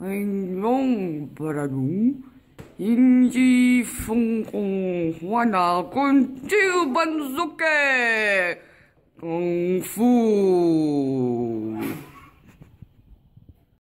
海浪拍打中，银色风中欢乐，共跳不落的功夫。